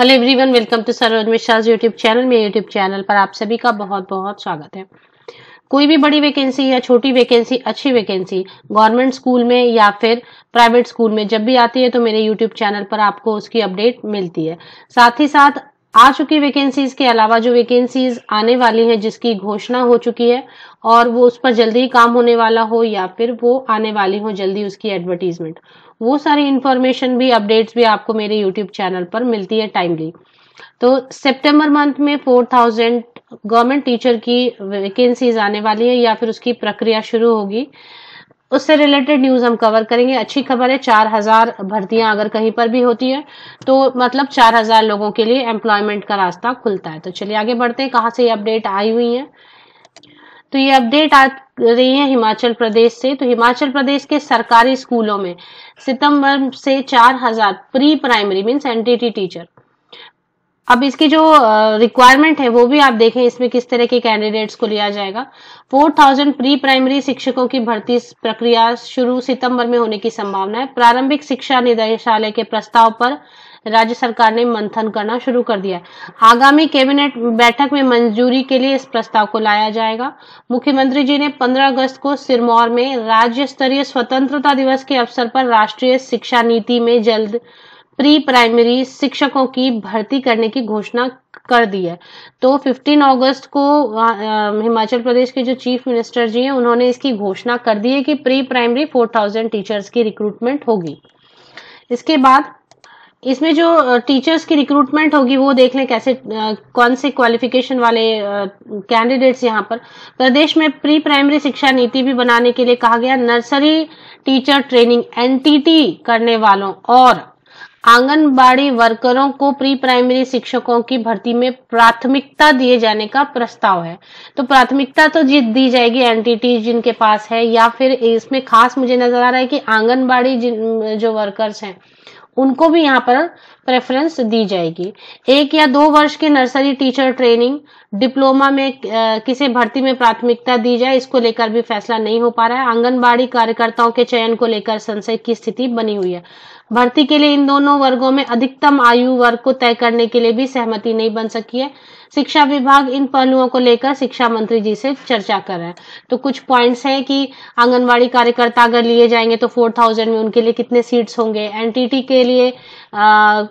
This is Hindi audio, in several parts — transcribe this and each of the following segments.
hello everyone welcome to Saroj Mishra's YouTube channel मेरे यूट्यूब चैनल पर आप सभी का बहुत बहुत स्वागत है कोई भी बड़ी वैकेंसी या छोटी वैकेंसी अच्छी वैकेंसी गवर्नमेंट स्कूल में या फिर प्राइवेट स्कूल में जब भी आती है तो मेरे यूट्यूब चैनल पर आपको उसकी अपडेट मिलती है साथ ही साथ आ चुकी वैकेंसीज के अलावा जो वैकेंसीज आने वाली हैं जिसकी घोषणा हो चुकी है और वो उस पर जल्दी ही काम होने वाला हो या फिर वो आने वाली हो जल्दी उसकी एडवर्टीजमेंट वो सारी इंफॉर्मेशन भी अपडेट्स भी आपको मेरे यूट्यूब चैनल पर मिलती है टाइमली तो सेप्टेम्बर मंथ में फोर गवर्नमेंट टीचर की वैकेंसीज आने वाली है या फिर उसकी प्रक्रिया शुरू होगी उससे रिलेटेड न्यूज हम कवर करेंगे अच्छी खबर है चार हजार भर्तियां अगर कहीं पर भी होती है तो मतलब चार हजार लोगों के लिए एम्प्लॉयमेंट का रास्ता खुलता है तो चलिए आगे बढ़ते हैं कहाँ से ये अपडेट आई हुई है तो ये अपडेट आ रही है हिमाचल प्रदेश से तो हिमाचल प्रदेश के सरकारी स्कूलों में सितंबर से चार हजार pre primary means NTT teacher अब इसकी जो रिक्वायरमेंट है वो भी आप देखें इसमें किस तरह के कैंडिडेट्स को लिया जाएगा 4000 प्री प्राइमरी शिक्षकों की भर्ती प्रक्रिया शुरू सितंबर में होने की संभावना है प्रारंभिक शिक्षा निदेशालय के प्रस्ताव पर राज्य सरकार ने मंथन करना शुरू कर दिया आगामी कैबिनेट बैठक में मंजूरी के लिए इस प्रस्ताव को लाया जाएगा मुख्यमंत्री जी ने 15 अगस्त को सिरमौर में राज्य स्तरीय स्वतंत्रता दिवस के अवसर पर राष्ट्रीय शिक्षा नीति में जल्द प्री प्राइमरी शिक्षकों की भर्ती करने की घोषणा कर दी है तो 15 अगस्त को हिमाचल प्रदेश के जो चीफ मिनिस्टर जी हैं उन्होंने इसकी घोषणा कर दी है कि प्री प्राइमरी 4000 टीचर्स की रिक्रूटमेंट होगी इसके बाद इसमें जो टीचर्स की रिक्रूटमेंट होगी वो देख लें कैसे कौन से क्वालिफिकेशन वाले कैंडिडेट्स यहाँ पर प्रदेश में प्री प्राइमरी शिक्षा नीति भी बनाने के लिए कहा गया नर्सरी टीचर ट्रेनिंग एनटीटी करने वालों और आंगनबाड़ी वर्करों को प्री प्राइमरी शिक्षकों की भर्ती में प्राथमिकता दिए जाने का प्रस्ताव है तो प्राथमिकता तो दी जाएगी एनटीटी जिनके पास है या फिर इसमें खास मुझे नजर आ रहा है कि आंगनबाड़ी जो वर्कर्स हैं उनको भी यहाँ पर प्रेफरेंस दी जाएगी एक या दो वर्ष के नर्सरी टीचर ट्रेनिंग डिप्लोमा में किसे भर्ती में प्राथमिकता दी जाए इसको लेकर भी फैसला नहीं हो पा रहा है आंगनबाड़ी कार्यकर्ताओं के चयन को लेकर संशय की स्थिति बनी हुई है भर्ती के लिए इन दोनों वर्गों में अधिकतम आयु वर्ग को तय करने के लिए भी सहमति नहीं बन सकी है शिक्षा विभाग इन पहलुओं को लेकर शिक्षा मंत्री जी से चर्चा कर रहे हैं तो कुछ पॉइंट्स हैं कि आंगनवाड़ी कार्यकर्ता अगर लिए जाएंगे तो फोर थाउजेंड में उनके लिए कितने सीट्स होंगे एनटीटी के लिए आ,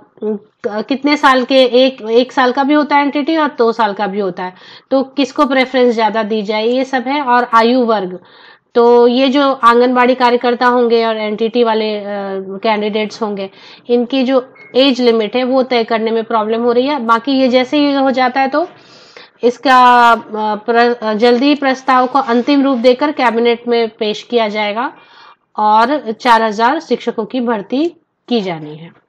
कितने साल के एक एक साल का भी होता है एनटीटी और दो साल का भी होता है तो किसको प्रेफरेंस ज्यादा दी जाए ये सब है और आयु वर्ग तो ये जो आंगनबाड़ी कार्यकर्ता होंगे और एनटीटी वाले कैंडिडेट्स होंगे इनकी जो एज लिमिट है वो तय करने में प्रॉब्लम हो रही है बाकी ये जैसे ही हो जाता है तो इसका प्र, जल्दी प्रस्ताव को अंतिम रूप देकर कैबिनेट में पेश किया जाएगा और 4000 शिक्षकों की भर्ती की जानी है